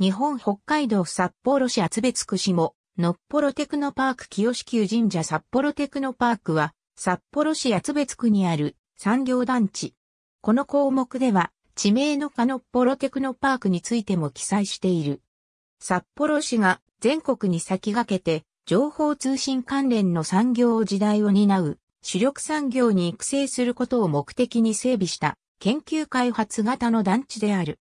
日本北海道札幌市厚別区下、のっぽろテクノパーク清志宮神社札幌テクノパークは、札幌市厚別区にある産業団地。この項目では、地名のカノッポロテクノパークについても記載している。札幌市が全国に先駆けて、情報通信関連の産業を時代を担う、主力産業に育成することを目的に整備した、研究開発型の団地である。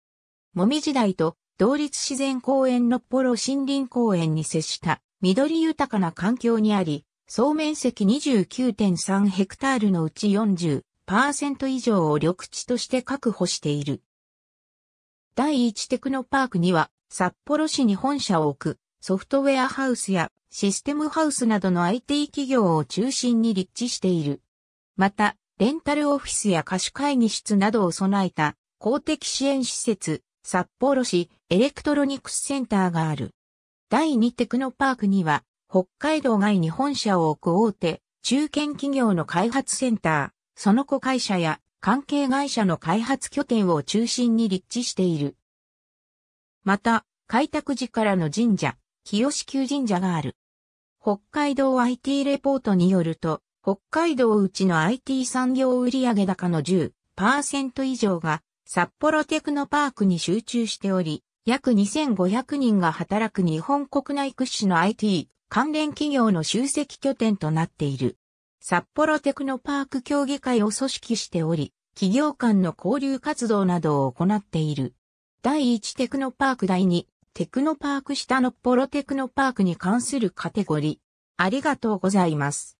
もみ時代と同立自然公園のポロ森林公園に接した緑豊かな環境にあり、総面積29.3ヘクタールのうち40%以上を緑地として確保している。第1テクノパークには札幌市に本社を置くソフトウェアハウスやシステムハウスなどの IT 企業を中心に立地している。また、レンタルオフィスや貸し会議室などを備えた公的支援施設、札幌市エレクトロニクスセンターがある。第2テクノパークには、北海道外に本社を置く大手、中堅企業の開発センター、その子会社や関係会社の開発拠点を中心に立地している。また、開拓時からの神社、清志宮神社がある。北海道 IT レポートによると、北海道うちの IT 産業売上高の10%以上が札幌テクノパークに集中しており、約2500人が働く日本国内屈指の IT 関連企業の集積拠点となっている。札幌テクノパーク協議会を組織しており、企業間の交流活動などを行っている。第1テクノパーク第2テクノパーク下のポロテクノパークに関するカテゴリー。ありがとうございます。